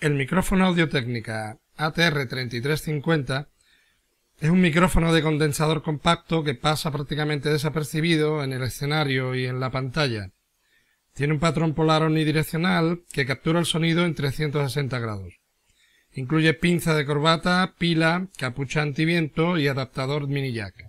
El micrófono Audio Técnica ATR3350 es un micrófono de condensador compacto que pasa prácticamente desapercibido en el escenario y en la pantalla. Tiene un patrón polar omnidireccional que captura el sonido en 360 grados. Incluye pinza de corbata, pila, capucha antiviento y adaptador mini jack.